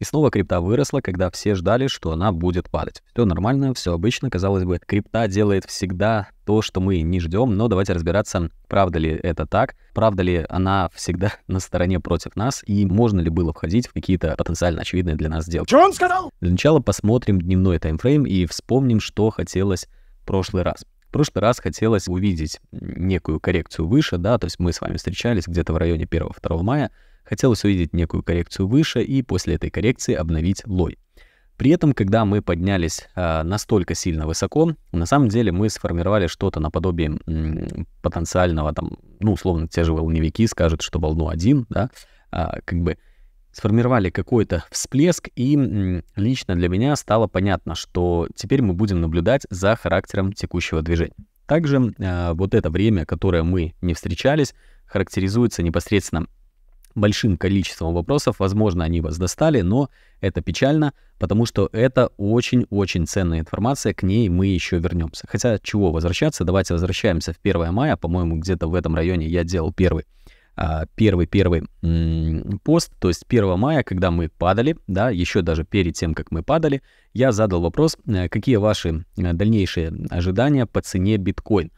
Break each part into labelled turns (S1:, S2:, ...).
S1: И снова крипта выросла, когда все ждали, что она будет падать. Все нормально, все обычно, казалось бы, крипта делает всегда то, что мы не ждем, но давайте разбираться, правда ли это так, правда ли она всегда на стороне против нас, и можно ли было входить в какие-то потенциально очевидные для нас сделки. Что он сказал? Для начала посмотрим дневной таймфрейм и вспомним, что хотелось в прошлый раз. В прошлый раз хотелось увидеть некую коррекцию выше, да, то есть мы с вами встречались где-то в районе 1-2 мая, Хотелось увидеть некую коррекцию выше и после этой коррекции обновить лой. При этом, когда мы поднялись э, настолько сильно высоко, на самом деле мы сформировали что-то наподобие м, потенциального, там, ну, условно, те же волневики скажут, что волну один, да, э, как бы сформировали какой-то всплеск, и м, лично для меня стало понятно, что теперь мы будем наблюдать за характером текущего движения. Также э, вот это время, которое мы не встречались, характеризуется непосредственно большим количеством вопросов. Возможно, они вас достали, но это печально, потому что это очень-очень ценная информация, к ней мы еще вернемся. Хотя чего возвращаться, давайте возвращаемся в 1 мая, по-моему, где-то в этом районе я делал первый первый-первый а, пост, то есть 1 мая, когда мы падали, да, еще даже перед тем, как мы падали, я задал вопрос, э, какие ваши э, дальнейшие ожидания по цене биткоин.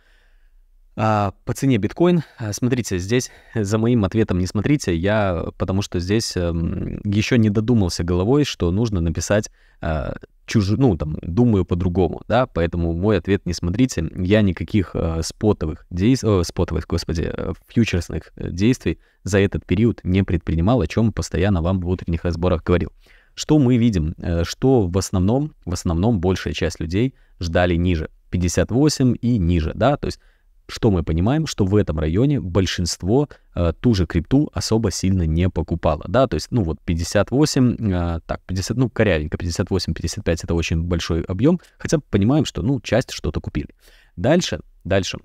S1: А, по цене биткоин, а, смотрите, здесь за моим ответом не смотрите, я потому что здесь э, эм, еще не додумался головой, что нужно написать э, а, чужую, ну там, думаю по-другому, да, поэтому мой ответ не смотрите, я никаких э, спотовых действий, э, спотовых, господи, э, фьючерсных э, действий за этот период не предпринимал, о чем постоянно вам в утренних разборах говорил. Что мы видим, э, что в основном, в основном большая часть людей ждали ниже, 58 и ниже, да, то есть что мы понимаем, что в этом районе большинство э, ту же крипту особо сильно не покупало, да, то есть, ну, вот 58, э, так, 50, ну, корявенько, 58-55 это очень большой объем, хотя понимаем, что, ну, часть что-то купили. Дальше, дальше,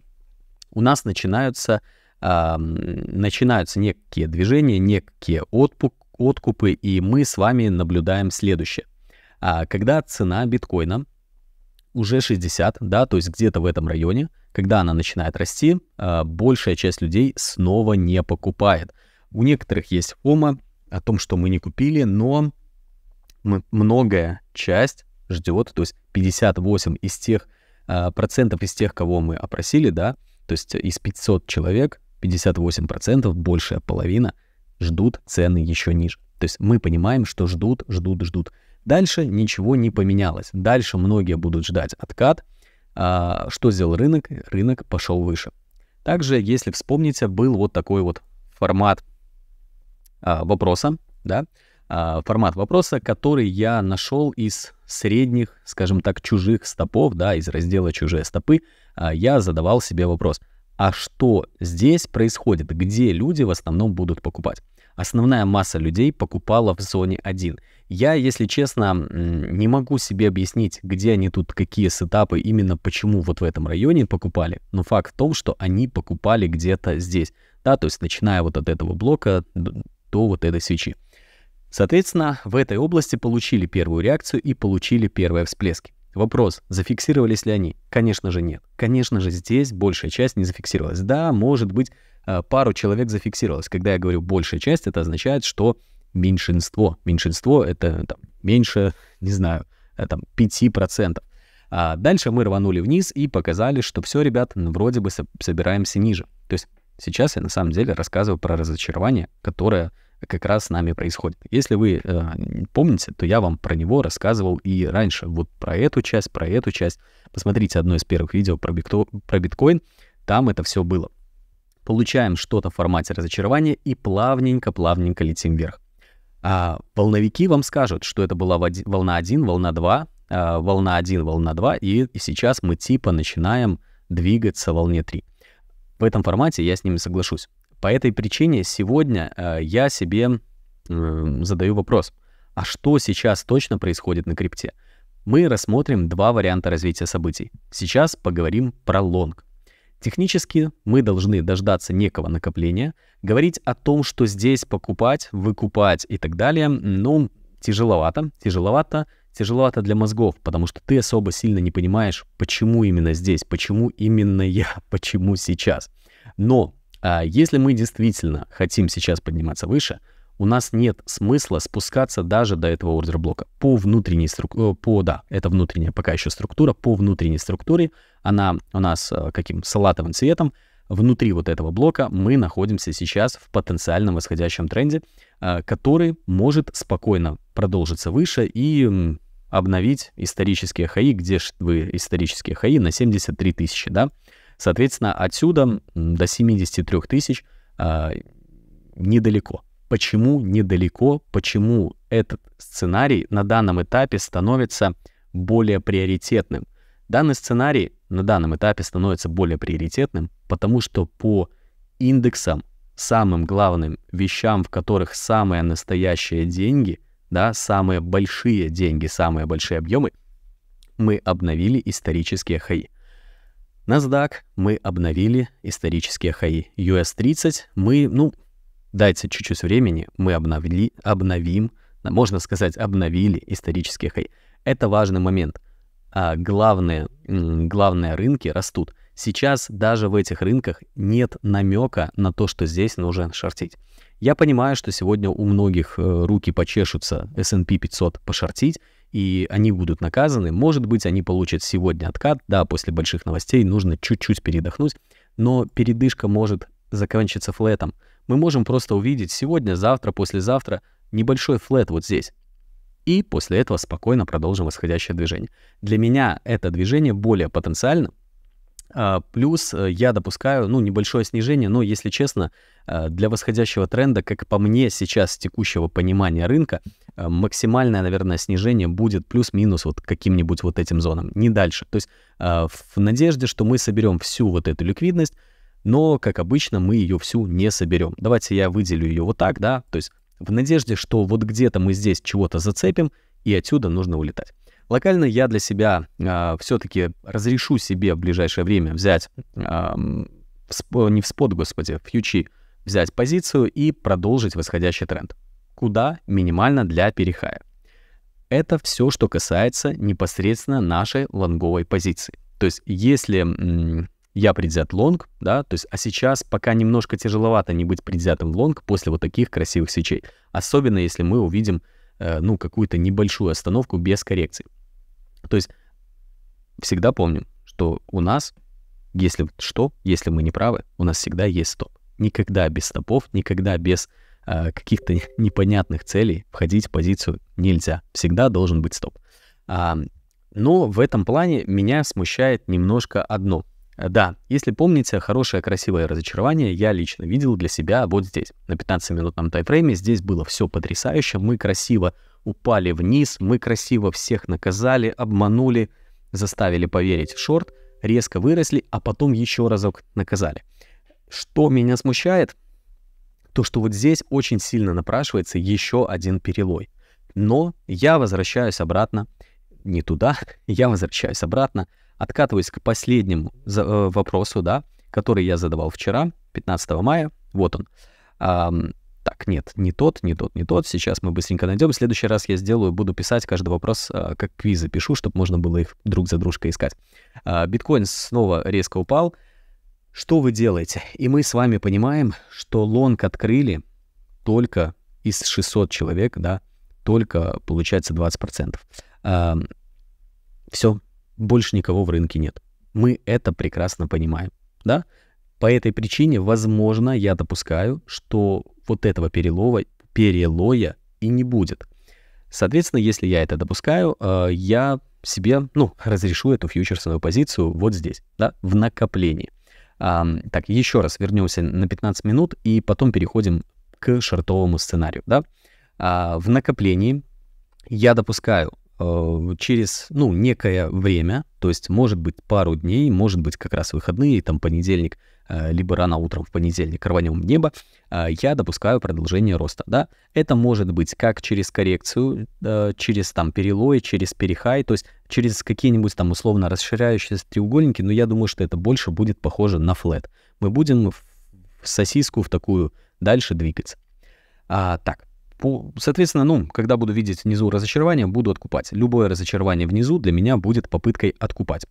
S1: у нас начинаются, э, начинаются некие движения, некие отпу- откупы, и мы с вами наблюдаем следующее. А, когда цена биткоина уже 60, да, то есть где-то в этом районе, когда она начинает расти, а, большая часть людей снова не покупает. У некоторых есть фома о том, что мы не купили, но многое часть ждет, то есть 58 из тех а, процентов из тех, кого мы опросили, да, то есть из 500 человек 58 процентов, большая половина ждут цены еще ниже. То есть мы понимаем, что ждут, ждут, ждут. Дальше ничего не поменялось. Дальше многие будут ждать откат. А, что сделал рынок? Рынок пошел выше. Также, если вспомните, был вот такой вот формат а, вопроса, да, а, формат вопроса, который я нашел из средних, скажем так, чужих стопов, да, из раздела «Чужие стопы», а, я задавал себе вопрос, а что здесь происходит, где люди в основном будут покупать? основная масса людей покупала в зоне 1. Я, если честно, не могу себе объяснить, где они тут, какие сетапы, именно почему вот в этом районе покупали. Но факт в том, что они покупали где-то здесь. Да, то есть начиная вот от этого блока до вот этой свечи. Соответственно, в этой области получили первую реакцию и получили первые всплески. Вопрос, зафиксировались ли они? Конечно же нет. Конечно же здесь большая часть не зафиксировалась. Да, может быть, э, пару человек зафиксировалось. Когда я говорю большая часть, это означает, что меньшинство. Меньшинство — это там, меньше, не знаю, э, там 5%. А дальше мы рванули вниз и показали, что все, ребят, вроде бы собираемся ниже. То есть сейчас я на самом деле рассказываю про разочарование, которое как раз с нами происходит. Если вы э, помните, то я вам про него рассказывал и раньше. Вот про эту часть, про эту часть. Посмотрите одно из первых видео про, бикто, про биткоин. Там это все было. Получаем что-то в формате разочарования и плавненько-плавненько летим вверх. А, волновики вам скажут, что это была волна 1, волна 2, а, волна 1, волна 2, и, и сейчас мы типа начинаем двигаться волне 3. В этом формате я с ними соглашусь. По этой причине сегодня э, я себе э, задаю вопрос, а что сейчас точно происходит на крипте? Мы рассмотрим два варианта развития событий. Сейчас поговорим про лонг. Технически мы должны дождаться некого накопления. Говорить о том, что здесь покупать, выкупать и так далее, ну, тяжеловато, тяжеловато, тяжеловато для мозгов, потому что ты особо сильно не понимаешь, почему именно здесь, почему именно я, почему сейчас. Но а если мы действительно хотим сейчас подниматься выше, у нас нет смысла спускаться даже до этого ордер-блока. По внутренней структуре, э, по, да, это внутренняя пока еще структура, по внутренней структуре, она у нас э, каким салатовым цветом, внутри вот этого блока мы находимся сейчас в потенциальном восходящем тренде, э, который может спокойно продолжиться выше и обновить исторические хаи, где же вы исторические хаи на 73 тысячи, да, Соответственно, отсюда до 73 тысяч а, недалеко. Почему недалеко? Почему этот сценарий на данном этапе становится более приоритетным? Данный сценарий на данном этапе становится более приоритетным, потому что по индексам, самым главным вещам, в которых самые настоящие деньги, да, самые большие деньги, самые большие объемы, мы обновили исторические хаи. NASDAQ мы обновили исторические хаи. US30 мы, ну, дайте чуть-чуть времени, мы обновили, обновим, можно сказать, обновили исторические хаи. Это важный момент. А главные, главные рынки растут. Сейчас даже в этих рынках нет намека на то, что здесь нужно шортить. Я понимаю, что сегодня у многих э, руки почешутся S&P 500 пошортить, и они будут наказаны. Может быть, они получат сегодня откат. Да, после больших новостей нужно чуть-чуть передохнуть, но передышка может закончиться флетом. Мы можем просто увидеть сегодня, завтра, послезавтра небольшой флет вот здесь. И после этого спокойно продолжим восходящее движение. Для меня это движение более потенциально, а, плюс э, я допускаю, ну, небольшое снижение, но, если честно, э, для восходящего тренда, как по мне сейчас текущего понимания рынка, э, максимальное, наверное, снижение будет плюс-минус вот каким-нибудь вот этим зонам, не дальше. То есть а, в надежде, что мы соберем всю вот эту ликвидность, но, как обычно, мы ее всю не соберем. Давайте я выделю ее вот так, да, то есть в надежде, что вот где-то мы здесь чего-то зацепим, и отсюда нужно улетать. Локально я для себя э, а, все-таки разрешу себе в ближайшее время взять, э, не в спот, господи, в фьючи, взять позицию и продолжить восходящий тренд. Куда минимально для перехая. Это все, что касается непосредственно нашей лонговой позиции. То есть, если м- я предвзят лонг, да, то есть, а сейчас пока немножко тяжеловато не быть предвзятым лонг после вот таких красивых свечей, особенно если мы увидим, э, ну, какую-то небольшую остановку без коррекции. То есть всегда помним, что у нас, если что, если мы не правы, у нас всегда есть стоп. Никогда без стопов, никогда без э, каких-то непонятных целей входить в позицию нельзя. Всегда должен быть стоп. А, но в этом плане меня смущает немножко одно. Да, если помните, хорошее, красивое разочарование я лично видел для себя вот здесь, на 15-минутном тайфрейме. Здесь было все потрясающе, мы красиво упали вниз, мы красиво всех наказали, обманули, заставили поверить в шорт, резко выросли, а потом еще разок наказали. Что меня смущает, то что вот здесь очень сильно напрашивается еще один перелой. Но я возвращаюсь обратно, не туда, я возвращаюсь обратно, откатываюсь к последнему э, вопросу, да, который я задавал вчера, 15 мая, вот он так, нет, не тот, не тот, не тот, сейчас мы быстренько найдем. В следующий раз я сделаю, буду писать каждый вопрос, а, как квизы пишу, чтобы можно было их друг за дружкой искать. А, биткоин снова резко упал. Что вы делаете? И мы с вами понимаем, что лонг открыли только из 600 человек, да, только получается 20%. А, все, больше никого в рынке нет. Мы это прекрасно понимаем, да? По этой причине, возможно, я допускаю, что вот этого перелова, перелоя и не будет. Соответственно, если я это допускаю, э, я себе, ну, разрешу эту фьючерсовую позицию вот здесь, да, в накоплении. так, еще раз вернемся на 15 минут и потом переходим к шортовому сценарию, да. А, в накоплении я допускаю э, через, ну, некое время, то есть, может быть, пару дней, может быть, как раз выходные, там, понедельник, Э, либо рано утром в понедельник рванем в небо, э, я допускаю продолжение роста. Да? Это может быть как через коррекцию, э, через там перелой, через перехай, то есть через какие-нибудь там условно расширяющиеся треугольники, но я думаю, что это больше будет похоже на флет. Мы будем в сосиску в такую дальше двигаться. А, так, соответственно, ну, когда буду видеть внизу разочарование, буду откупать. Любое разочарование внизу для меня будет попыткой откупать.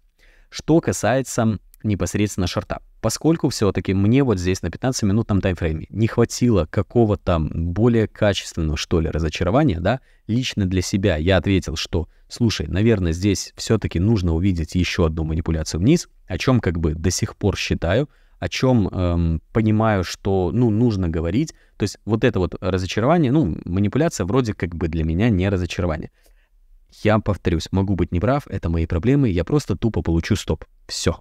S1: Что касается непосредственно шорта. Поскольку все-таки мне вот здесь на 15-минутном таймфрейме не хватило какого-то более качественного, что ли, разочарования, да, лично для себя я ответил, что, слушай, наверное, здесь все-таки нужно увидеть еще одну манипуляцию вниз, о чем как бы до сих пор считаю, о чем эм, понимаю, что, ну, нужно говорить. То есть вот это вот разочарование, ну, манипуляция вроде как бы для меня не разочарование. Я повторюсь, могу быть неправ, это мои проблемы, я просто тупо получу стоп. Все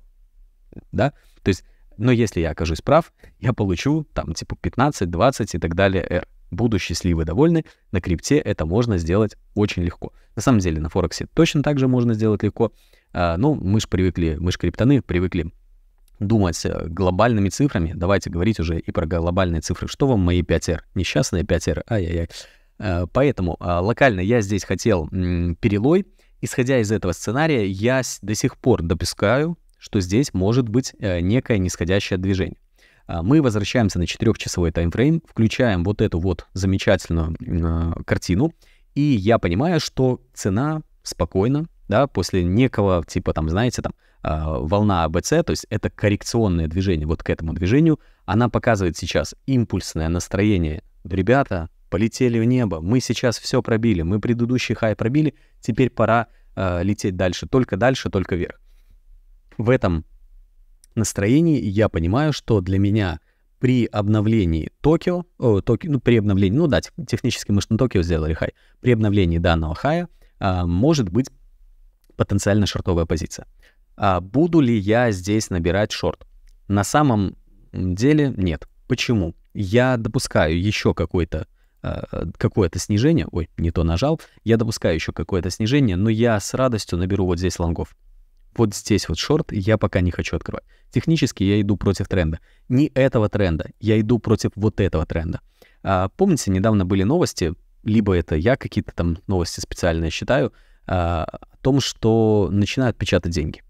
S1: да? То есть, но если я окажусь прав, я получу там типа 15, 20 и так далее R. Э, буду счастливы, довольны. На крипте это можно сделать очень легко. На самом деле на Форексе точно так же можно сделать легко. А, ну, мы же привыкли, мы же криптоны привыкли думать э, глобальными цифрами. Давайте говорить уже и про глобальные цифры. Что вам мои 5R? Несчастные 5R? Ай-яй-яй. А, поэтому а, локально я здесь хотел перелой. Исходя из этого сценария, я до сих пор допускаю, что здесь может быть э, некое нисходящее движение. А, мы возвращаемся на 4-часовой таймфрейм, включаем вот эту вот замечательную э, картину, и я понимаю, что цена спокойно, да, после некого типа там, знаете, там э, волна ABC, то есть это коррекционное движение вот к этому движению, она показывает сейчас импульсное настроение. Ребята, полетели в небо, мы сейчас все пробили, мы предыдущий хай пробили, теперь пора э, лететь дальше, только дальше, только вверх в этом настроении я понимаю, что для меня при обновлении Токио, о, Токи, ну, при обновлении, ну да, технически мы же на Токио сделали хай, при обновлении данного хая а, может быть потенциально шортовая позиция. А буду ли я здесь набирать шорт? На самом деле нет. Почему? Я допускаю еще какой-то а, какое-то снижение, ой, не то нажал, я допускаю еще какое-то снижение, но я с радостью наберу вот здесь лонгов вот здесь вот шорт я пока не хочу открывать. Технически я иду против тренда. Не этого тренда, я иду против вот этого тренда. А, помните, недавно были новости, либо это я какие-то там новости специальные считаю, а, о том, что начинают печатать деньги.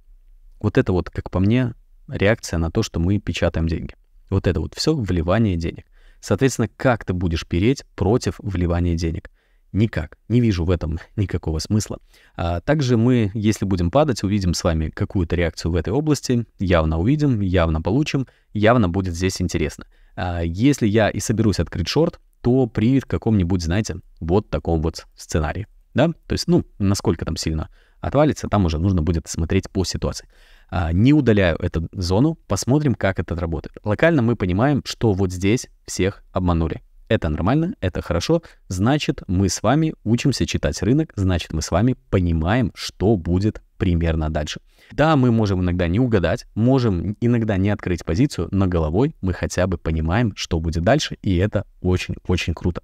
S1: Вот это вот, как по мне, реакция на то, что мы печатаем деньги. Вот это вот все вливание денег. Соответственно, как ты будешь переть против вливания денег? Никак. Не вижу в этом никакого смысла. А также мы, если будем падать, увидим с вами какую-то реакцию в этой области. Явно увидим, явно получим, явно будет здесь интересно. А если я и соберусь открыть шорт, то при каком-нибудь, знаете, вот таком вот сценарии. Да? То есть, ну, насколько там сильно отвалится, там уже нужно будет смотреть по ситуации. А, не удаляю эту зону, посмотрим, как это работает. Локально мы понимаем, что вот здесь всех обманули. Это нормально, это хорошо, значит, мы с вами учимся читать рынок, значит, мы с вами понимаем, что будет примерно дальше. Да, мы можем иногда не угадать, можем иногда не открыть позицию, но головой мы хотя бы понимаем, что будет дальше, и это очень-очень круто.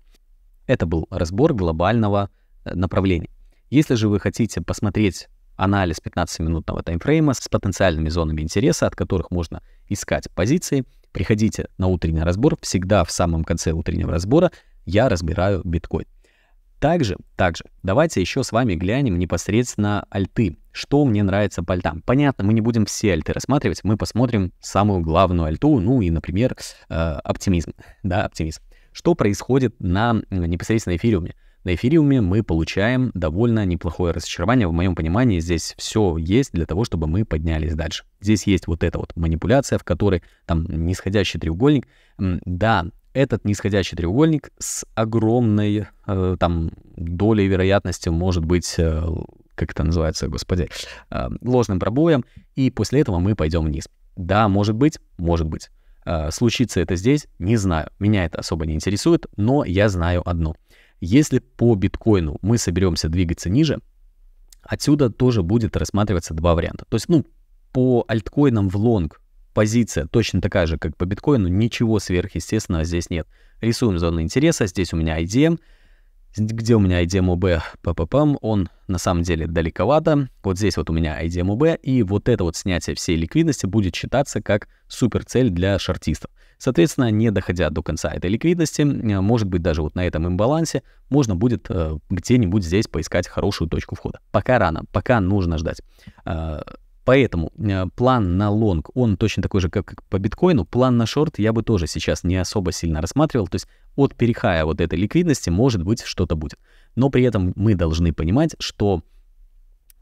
S1: Это был разбор глобального э, направления. Если же вы хотите посмотреть анализ 15-минутного таймфрейма с потенциальными зонами интереса, от которых можно искать позиции, Приходите на утренний разбор. Всегда в самом конце утреннего разбора я разбираю биткоин. Также, также, давайте еще с вами глянем непосредственно альты. Что мне нравится по альтам? Понятно, мы не будем все альты рассматривать, мы посмотрим самую главную альту, ну и, например, э, оптимизм. Да, оптимизм. Что происходит на э, непосредственно эфириуме? На эфириуме мы получаем довольно неплохое разочарование. В моем понимании здесь все есть для того, чтобы мы поднялись дальше. Здесь есть вот эта вот манипуляция, в которой там нисходящий треугольник. Да, этот нисходящий треугольник с огромной э, там долей вероятности может быть, э, как это называется, господи, э, ложным пробоем, и после этого мы пойдем вниз. Да, может быть, может быть. Э, случится это здесь, не знаю. Меня это особо не интересует, но я знаю одно. Если по биткоину мы соберемся двигаться ниже, отсюда тоже будет рассматриваться два варианта. То есть, ну, по альткоинам в лонг позиция точно такая же, как по биткоину, ничего сверхъестественного здесь нет. Рисуем зону интереса, здесь у меня IDM, где у меня IDMOB PPPM, он на самом деле далековато. Вот здесь вот у меня IDMOB, и вот это вот снятие всей ликвидности будет считаться как суперцель для шортистов. Соответственно, не доходя до конца этой ликвидности, э, может быть, даже вот на этом имбалансе, можно будет э, где-нибудь здесь поискать хорошую точку входа. Пока рано, пока нужно ждать. А, поэтому э, план на лонг, он точно такой же, как по биткоину. План на шорт я бы тоже сейчас не особо сильно рассматривал. То есть от перехая вот этой ликвидности, может быть, что-то будет. Но при этом мы должны понимать, что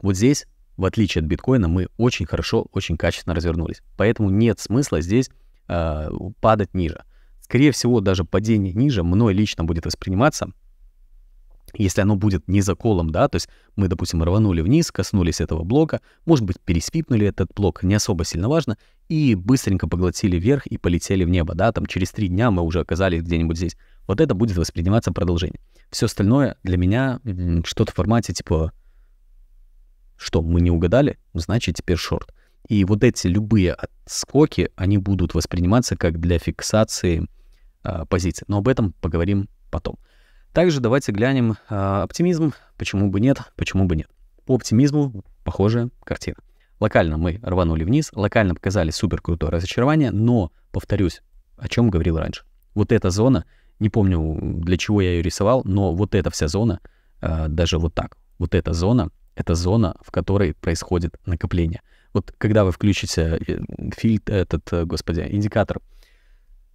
S1: вот здесь, в отличие от биткоина, мы очень хорошо, очень качественно развернулись. Поэтому нет смысла здесь э, падать ниже. Скорее всего, даже падение ниже мной лично будет восприниматься, если оно будет не заколом, да, то есть мы, допустим, рванули вниз, коснулись этого блока, может быть, переспипнули этот блок, не особо сильно важно, и быстренько поглотили вверх и полетели в небо, да, там через три дня мы уже оказались где-нибудь здесь. Вот это будет восприниматься продолжение. Все остальное для меня что-то в формате типа, что мы не угадали, значит теперь шорт. И вот эти любые отскоки, они будут восприниматься как для фиксации э, позиций. Но об этом поговорим потом. Также давайте глянем э, оптимизм. Почему бы нет? Почему бы нет? По оптимизму похожая картина. Локально мы рванули вниз, локально показали супер крутое разочарование, но, повторюсь, о чем говорил раньше. Вот эта зона, не помню, для чего я ее рисовал, но вот эта вся зона, э, даже вот так, вот эта зона, это зона, в которой происходит накопление вот когда вы включите э, фильтр, этот, э, господи, индикатор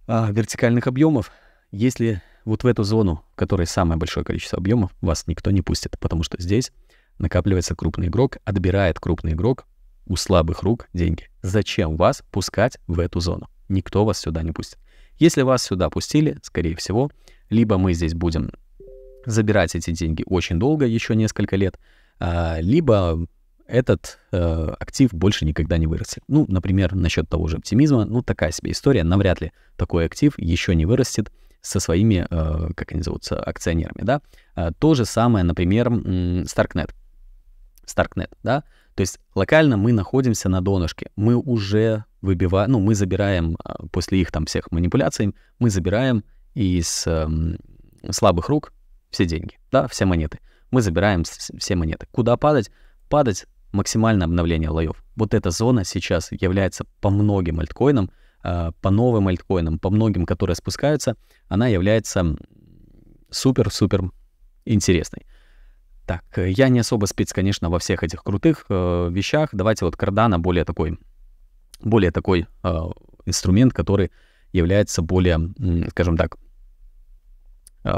S1: а, вертикальных объемов, если вот в эту зону, в которой самое большое количество объемов, вас никто не пустит, потому что здесь накапливается крупный игрок, отбирает крупный игрок у слабых рук деньги. Зачем вас пускать в эту зону? Никто вас сюда не пустит. Если вас сюда пустили, скорее всего, либо мы здесь будем забирать эти деньги очень долго, еще несколько лет, а, либо этот э, актив больше никогда не вырастет. Ну, например, насчет того же оптимизма, ну, такая себе история, навряд ли такой актив еще не вырастет со своими, э, как они зовутся, акционерами, да. Э, то же самое, например, Starknet. Starknet, да. То есть локально мы находимся на донышке, мы уже выбиваем, ну, мы забираем э, после их там всех манипуляций, мы забираем из э, слабых рук все деньги, да, все монеты. Мы забираем все монеты. Куда падать? Падать максимальное обновление лоев. Вот эта зона сейчас является по многим альткоинам, а, по новым альткоинам, по многим, которые спускаются, она является супер-супер интересной. Так, э, я не особо спец, конечно, во всех этих крутых э, вещах. Давайте вот кардана более такой, более такой э, инструмент, который является более, скажем так, э,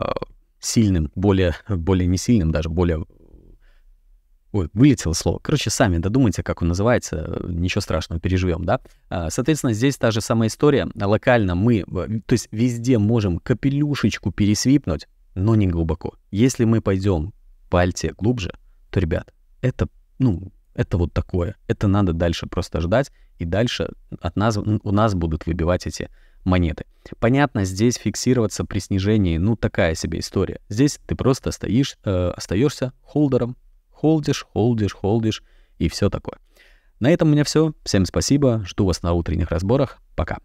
S1: сильным, более, более не сильным, даже более Ой, вылетело слово. Короче, сами додумайте, как он называется. Э, ничего страшного, переживем, да? А, соответственно, здесь та же самая история. Локально мы, э, то есть везде можем капелюшечку пересвипнуть, но не глубоко. Если мы пойдем по глубже, то, ребят, это, ну, это вот такое. Это надо дальше просто ждать, и дальше от нас, у нас будут выбивать эти монеты. Понятно, здесь фиксироваться при снижении, ну, такая себе история. Здесь ты просто стоишь, э, остаешься холдером, Холдишь, холдишь, холдишь и все такое. На этом у меня все. Всем спасибо. Жду вас на утренних разборах. Пока.